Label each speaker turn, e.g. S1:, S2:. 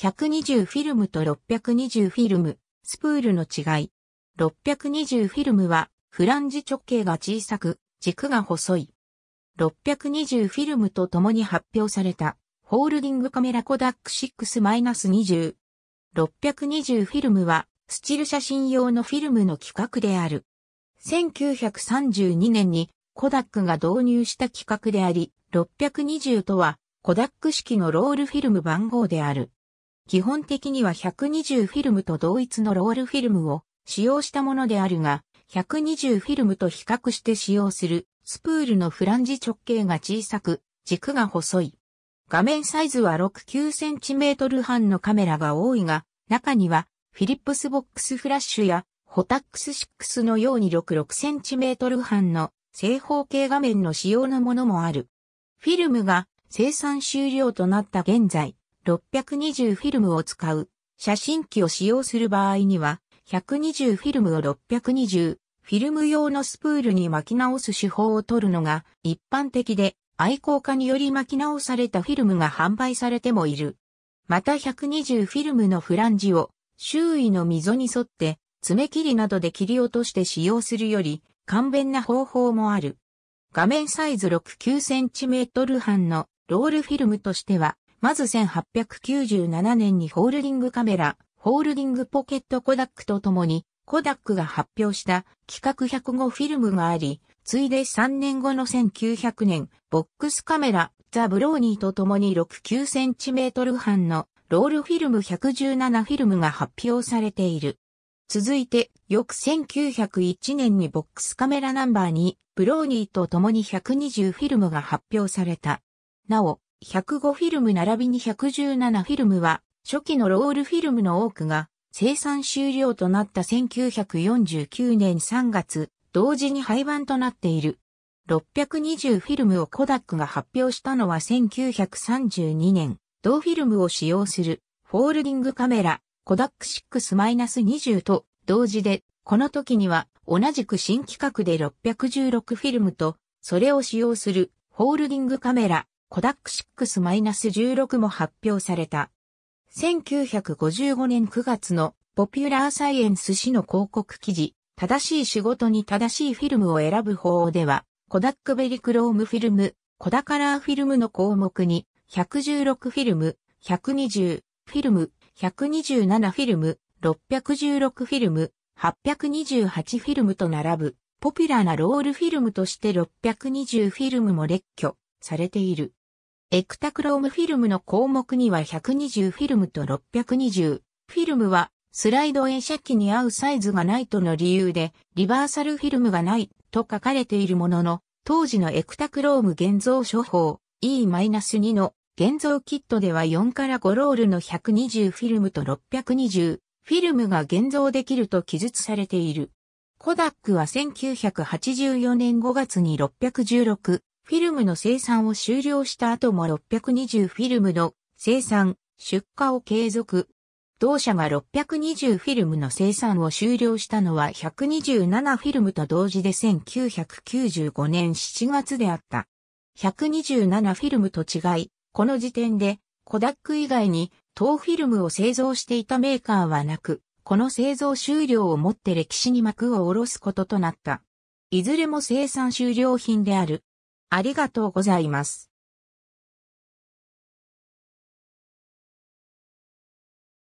S1: 120フィルムと620フィルム、スプールの違い。620フィルムは、フランジ直径が小さく、軸が細い。620フィルムと共に発表された、ホールディングカメラコダック6-20。620フィルムは、スチル写真用のフィルムの規格である。1932年に、コダックが導入した規格であり、620とは、コダック式のロールフィルム番号である。基本的には120フィルムと同一のロールフィルムを使用したものであるが、120フィルムと比較して使用するスプールのフランジ直径が小さく、軸が細い。画面サイズは6、9センチメートル半のカメラが多いが、中にはフィリップスボックスフラッシュやホタックス6のように6、6センチメートル半の正方形画面の仕様のものもある。フィルムが生産終了となった現在、620フィルムを使う、写真機を使用する場合には、120フィルムを620、フィルム用のスプールに巻き直す手法を取るのが一般的で、愛好家により巻き直されたフィルムが販売されてもいる。また120フィルムのフランジを周囲の溝に沿って爪切りなどで切り落として使用するより簡便な方法もある。画面サイズ 69cm 半のロールフィルムとしてはまず1897年にホールディングカメラ、ホールディングポケットコダックとともに、コダックが発表した企画105フィルムがあり、ついで3年後の1900年、ボックスカメラ、ザ・ブローニーと共に 69cm 半のロールフィルム117フィルムが発表されている。続いて、翌1901年にボックスカメラナンバー2、ブローニーと共に120フィルムが発表された。なお、105フィルム並びに117フィルムは、初期のロールフィルムの多くが生産終了となった1949年3月、同時に廃盤となっている。620フィルムをコダックが発表したのは1932年、同フィルムを使用するフォールディングカメラ、コダック6-20と同時で、この時には同じく新規格で616フィルムと、それを使用するフォールディングカメラ、コダック6-16も発表された。1955年9月のポピュラーサイエンス誌の広告記事、正しい仕事に正しいフィルムを選ぶ方では、コダックベリクロームフィルム、コダカラーフィルムの項目に、116フィルム、120フィルム、127フィルム、616フィルム、828フィルムと並ぶ、ポピュラーなロールフィルムとして620フィルムも列挙されている。エクタクロームフィルムの項目には120フィルムと620。フィルムはスライド映写機に合うサイズがないとの理由でリバーサルフィルムがないと書かれているものの当時のエクタクローム現像処方 E-2 の現像キットでは4から5ロールの120フィルムと620フィルムが現像できると記述されている。コダックは1984年5月に616フィルムの生産を終了した後も620フィルムの生産、出荷を継続。同社が620フィルムの生産を終了したのは127フィルムと同時で1995年7月であった。127フィルムと違い、この時点でコダック以外に当フィルムを製造していたメーカーはなく、この製造終了をもって歴史に幕を下ろすこととなった。いずれも生産終了品であるありがとうございます。